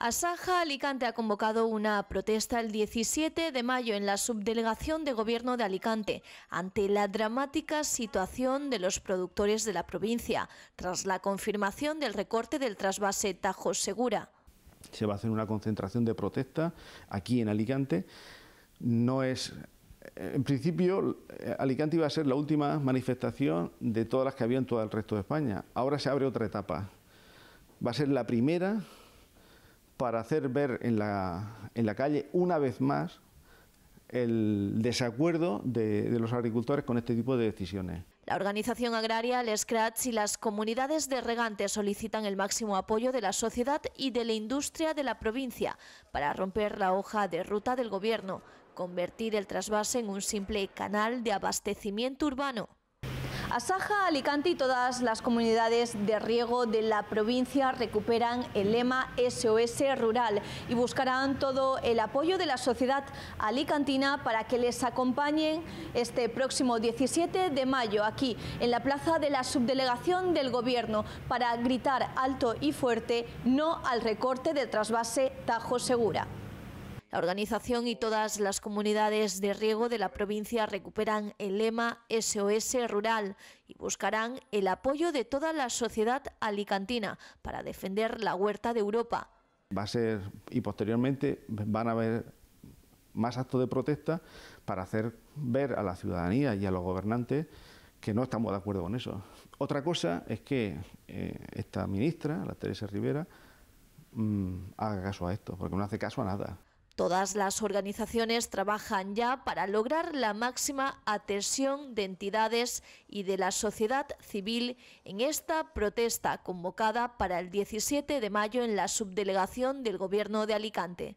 Asaja Alicante ha convocado una protesta el 17 de mayo en la subdelegación de gobierno de Alicante ante la dramática situación de los productores de la provincia tras la confirmación del recorte del trasvase Tajo Segura. Se va a hacer una concentración de protesta aquí en Alicante. No es eh, en principio, eh, Alicante iba a ser la última manifestación de todas las que había en todo el resto de España. Ahora se abre otra etapa. Va a ser la primera para hacer ver en la, calle una vez más el desacuerdo de, los agricultores con este tipo de decisiones. La organización agraria, el Scratch y las comunidades de regantes solicitan el máximo apoyo de la sociedad y de la industria de la provincia para romper la hoja de ruta del Gobierno, convertir el trasvase en un simple canal de abastecimiento urbano. Asaja, Alicante y todas las comunidades de riego de la provincia recuperan el lema SOS Rural y buscarán todo el apoyo de la sociedad alicantina para que les acompañen este próximo 17 de mayo aquí en la plaza de la subdelegación del Gobierno para gritar alto y fuerte no al recorte del trasvase Tajo Segura. La organización y todas las comunidades de riego de la provincia recuperan el lema SOS Rural y buscarán el apoyo de toda la sociedad alicantina para defender la huerta de Europa. Va a ser y posteriormente van a haber más actos de protesta para hacer ver a la ciudadanía y a los gobernantes que no estamos de acuerdo con eso. Otra cosa es que eh, esta ministra, la Teresa Rivera, mm, haga caso a esto, porque no hace caso a nada. Todas las organizaciones trabajan ya para lograr la máxima atención de entidades y de la sociedad civil en esta protesta convocada para el 17 de mayo en la subdelegación del Gobierno de Alicante.